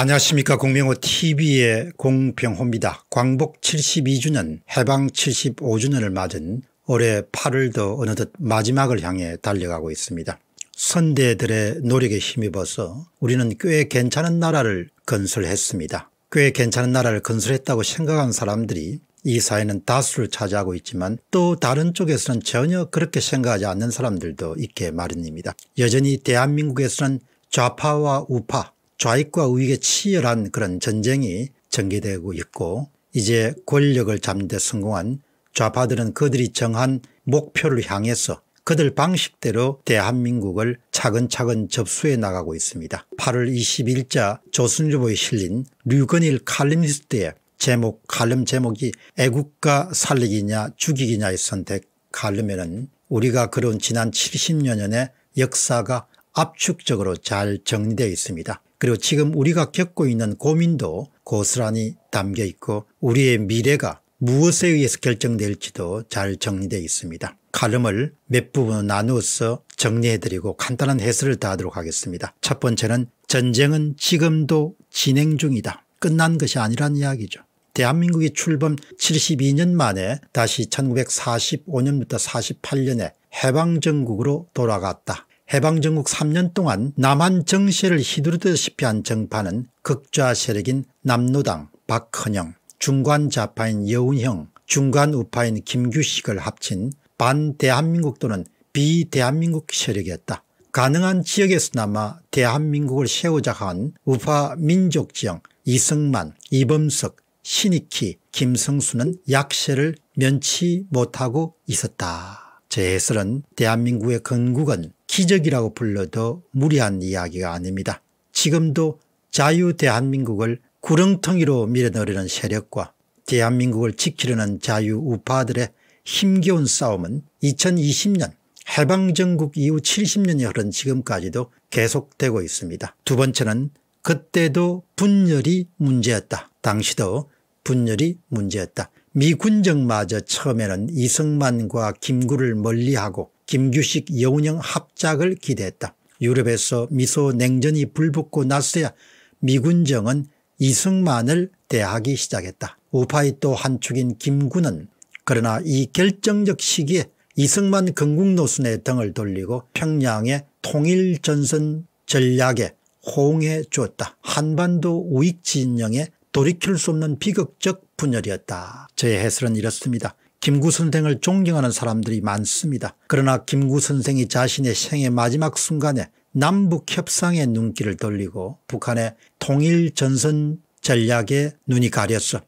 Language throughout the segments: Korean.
안녕하십니까 공명호TV의 공병호입니다. 광복 72주년 해방 75주년을 맞은 올해 8월도 어느덧 마지막을 향해 달려가고 있습니다. 선대들의 노력에 힘입어서 우리는 꽤 괜찮은 나라를 건설했습니다. 꽤 괜찮은 나라를 건설했다고 생각한 사람들이 이 사회는 다수를 차지하고 있지만 또 다른 쪽에서는 전혀 그렇게 생각하지 않는 사람들도 있게 마련입니다. 여전히 대한민국에서는 좌파와 우파 좌익과 우익의 치열한 그런 전쟁이 전개되고 있고 이제 권력을 잡는 데 성공한 좌파들은 그들이 정한 목표를 향해서 그들 방식대로 대한민국을 차근차근 접수해 나가고 있습니다. 8월 2 1일자 조선일보에 실린 류건일 칼럼니스트의 제목 칼럼 제목이 애국가 살리기냐 죽이기냐의 선택 칼럼에는 우리가 그런 지난 70여 년의 역사가 압축적으로 잘 정리되어 있습니다. 그리고 지금 우리가 겪고 있는 고민도 고스란히 담겨 있고 우리의 미래가 무엇에 의해서 결정될지도 잘 정리되어 있습니다. 가름을몇 부분 나누어서 정리해드리고 간단한 해설을 다하도록 하겠습니다. 첫 번째는 전쟁은 지금도 진행 중이다. 끝난 것이 아니라는 이야기죠. 대한민국이 출범 72년 만에 다시 1945년부터 48년에 해방전국으로 돌아갔다. 해방전국 3년 동안 남한 정세를 휘두르듯이피한 정파는 극좌 세력인 남노당 박헌영, 중관좌파인 여운형, 중간우파인 김규식을 합친 반대한민국 또는 비대한민국 세력이었다. 가능한 지역에서나마 대한민국을 세우자 한 우파 민족지형 이승만, 이범석, 신익희, 김성수는 약세를 면치 못하고 있었다. 제 해설은 대한민국의 건국은 기적이라고 불러도 무리한 이야기가 아닙니다. 지금도 자유 대한민국을 구렁텅이로 밀어넣으는 세력과 대한민국을 지키려는 자유 우파들의 힘겨운 싸움은 2020년 해방전국 이후 70년이 흐른 지금까지도 계속되고 있습니다. 두 번째는 그때도 분열이 문제였다. 당시도 분열이 문제였다. 미군정마저 처음에는 이승만과 김구를 멀리하고 김규식 여운형 합작을 기대했다. 유럽에서 미소 냉전이 불붙고 나서야 미군정은 이승만을 대하기 시작했다. 우파의 또 한 축인 김구는 그러나 이 결정적 시기에 이승만 건국노선의 등을 돌리고 평양의 통일전선 전략에 호응해 주었다. 한반도 우익 진영의 돌이킬 수 없는 비극적 분열이었다. 저의 해설은 이렇습니다. 김구 선생을 존경하는 사람들이 많습니다. 그러나 김구 선생이 자신의 생애 마지막 순간에 남북 협상의 눈길을 돌리고 북한의 통일 전선 전략에 눈이 가렸어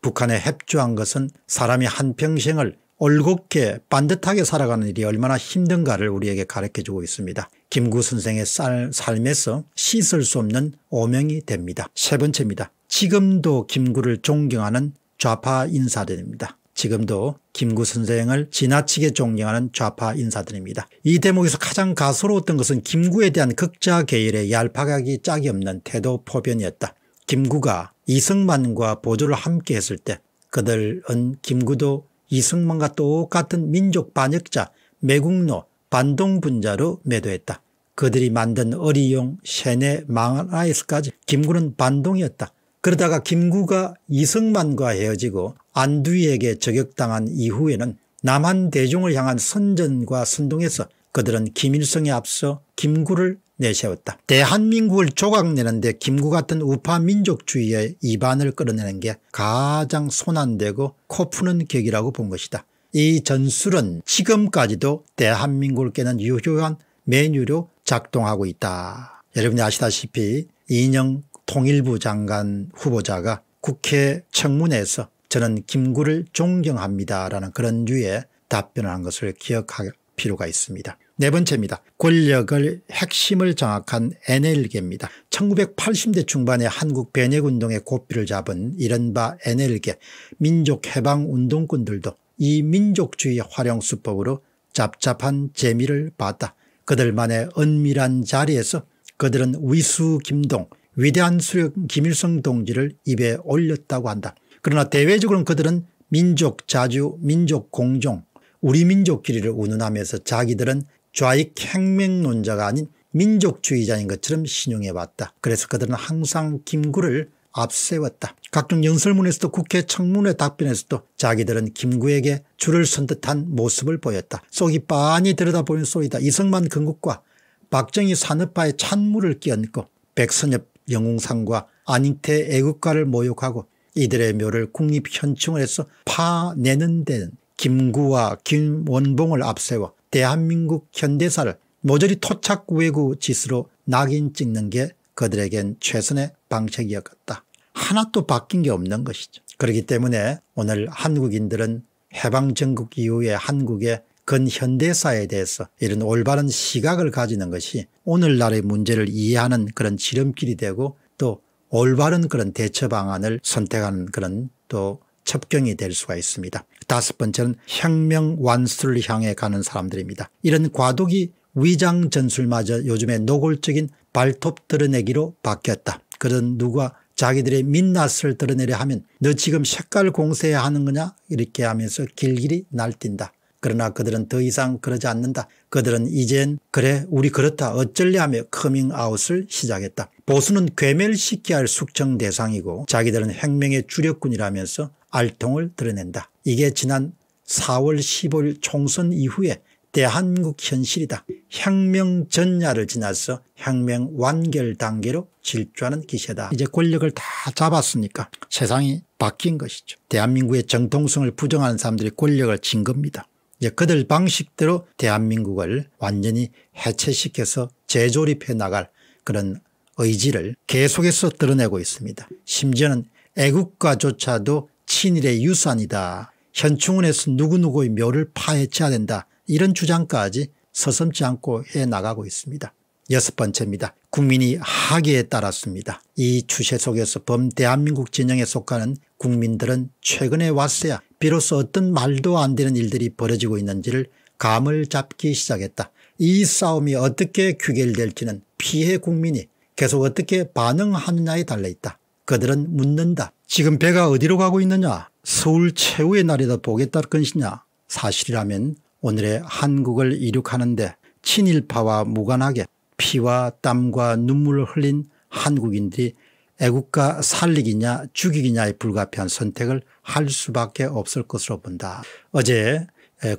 북한에 협조한 것은 사람이 한평생을 올곧게 반듯하게 살아가는 일이 얼마나 힘든가를 우리에게 가르쳐주고 있습니다. 김구 선생의 삶에서 씻을 수 없는 오명이 됩니다. 세 번째입니다. 지금도 김구를 존경하는 좌파 인사들입니다. 지금도 김구 선생을 지나치게 존경하는 좌파 인사들입니다. 이 대목에서 가장 가소로웠던 것은 김구에 대한 극자 계열의 얄팍하기 짝이 없는 태도 포변이었다. 김구가 이승만과 보조를 함께 했을 때 그들은 김구도 이승만과 똑같은 민족 반역자 매국노 반동분자로 매도했다. 그들이 만든 어리용, 세뇌, 망하에서까지 김구는 반동이었다. 그러다가 김구가 이승만과 헤어지고 안두희에게 저격당한 이후에는 남한 대중을 향한 선전과 선동에서 그들은 김일성에 앞서 김구를 내세웠다. 대한민국을 조각내는데 김구 같은 우파 민족주의의 이반을 끌어내는 게 가장 손안되고 코푸는 격이라고 본 것이다. 이 전술은 지금까지도 대한민국을 깨는 유효한 메뉴로 작동하고 있다. 여러분이 아시다시피 인형 통일부 장관 후보자가 국회 청문회에서 저는 김구를 존경합니다라는 그런 류의 답변을 한 것을 기억할 필요가 있습니다. 네 번째입니다. 권력을 핵심을 장악한 NL계입니다. 1980대 중반에 한국 변혁운동의 고삐를 잡은 이른바 NL계 민족해방운동꾼들도 이 민족주의 활용수법으로 잡잡한 재미를 봤다. 그들만의 은밀한 자리에서 그들은 위수 김동 위대한 수역 김일성 동지를 입에 올렸다고 한다. 그러나 대외적으로는 그들은 민족 자주 민족 공종 우리 민족끼리를 운운하면서 자기들은 좌익 혁명론자가 아닌 민족주의자인 것처럼 신용해왔다. 그래서 그들은 항상 김구를 앞세웠다. 각종 연설문에서도 국회 청문회 답변에서도 자기들은 김구에게 줄을 선 듯한 모습을 보였다. 속이 빤히 들여다보는 소리다. 이승만 건국과 박정희 산업화의 찬물을 끼얹고 백선엽 영웅상과 안익태 애국가를 모욕하고 이들의 묘를 국립현충을 해서 파내는 데는 김구와 김원봉을 앞세워 대한민국 현대사를 모조리 토착 외구 짓으로 낙인 찍는 게 그들에겐 최선의 방책이었다. 하나 또 바뀐 게 없는 것이죠. 그렇기 때문에 오늘 한국인들은 해방전국 이후에 한국의 근현대사에 대해서 이런 올바른 시각을 가지는 것이 오늘날의 문제를 이해하는 그런 지름길이 되고 또 올바른 그런 대처 방안을 선택하는 그런 또 첩경이 될 수가 있습니다. 다섯 번째는 혁명 완수를 향해 가는 사람들입니다. 이런 과도기 위장 전술마저 요즘에 노골적인 발톱 드러내기로 바뀌었다. 그런 누가 자기들의 민낯을 드러내려 하면 너 지금 색깔 공세하는 거냐 이렇게 하면서 길길이 날뛴다. 그러나 그들은 더 이상 그러지 않는다. 그들은 이젠 그래 우리 그렇다 어쩔래 하며 커밍아웃을 시작했다. 보수는 괴멸시켜야 할 숙청 대상이고 자기들은 혁명의 주력군이라면서 알통을 드러낸다. 이게 지난 4월 15일 총선 이후에 대한국 현실이다. 혁명 전야를 지나서 혁명 완결 단계로 질주하는 기세다. 이제 권력을 다 잡았으니까 세상이 바뀐 것이죠. 대한민국의 정통성을 부정하는 사람들이 권력을 진 겁니다. 이제 예, 그들 방식대로 대한민국을 완전히 해체시켜서 재조립해 나갈 그런 의지를 계속해서 드러내고 있습니다. 심지어는 애국가조차도 친일의 유산이다. 현충원에서 누구누구의 묘를 파헤쳐야 된다. 이런 주장까지 서슴지 않고 해나가고 있습니다. 여섯 번째입니다. 국민이 하기에 따랐습니다. 이 추세 속에서 범대한민국 진영에 속하는 국민들은 최근에 왔어야 비로소 어떤 말도 안 되는 일들이 벌어지고 있는지를 감을 잡기 시작했다. 이 싸움이 어떻게 규결될지는 피해 국민이 계속 어떻게 반응하느냐에 달려있다. 그들은 묻는다. 지금 배가 어디로 가고 있느냐 서울 최후의 날이다 보겠다 는 것이냐 사실이라면 오늘의 한국을 이륙하는데 친일파와 무관하게 피와 땀과 눈물을 흘린 한국인들이 애국가 살리기냐 죽이기냐의 불가피한 선택을 할 수밖에 없을 것으로 본다. 어제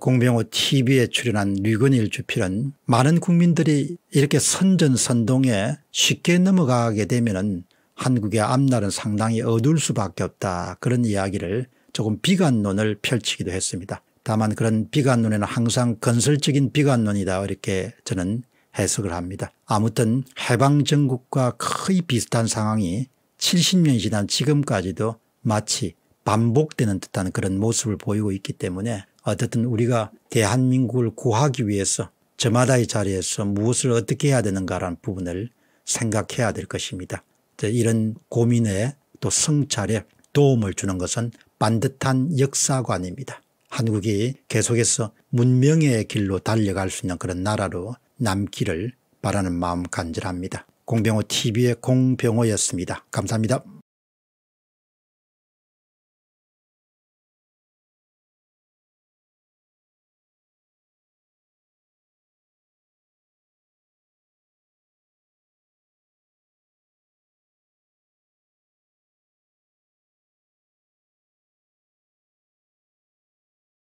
공병호 tv에 출연한 류건일 주필은 많은 국민들이 이렇게 선전선동에 쉽게 넘어가게 되면 한국의 앞날은 상당히 어두울 수밖에 없다 그런 이야기를 조금 비관론을 펼치기도 했습니다. 다만 그런 비관론에는 항상 건설적인 비관론이다 이렇게 저는 해석을 합니다. 아무튼 해방전국과 거의 비슷한 상황이 70년 지난 지금까지도 마치 반복되는 듯한 그런 모습을 보이고 있기 때문에 어쨌든 우리가 대한민국을 구하기 위해서 저마다의 자리에서 무엇을 어떻게 해야 되는가라는 부분을 생각해야 될 것입니다. 이런 고민에 또 성찰에 도움을 주는 것은 반듯한 역사관입니다. 한국이 계속해서 문명의 길로 달려갈 수 있는 그런 나라로 남기를 바라는 마음 간절합니다. 공병호 TV의 공병호였습니다. 감사합니다.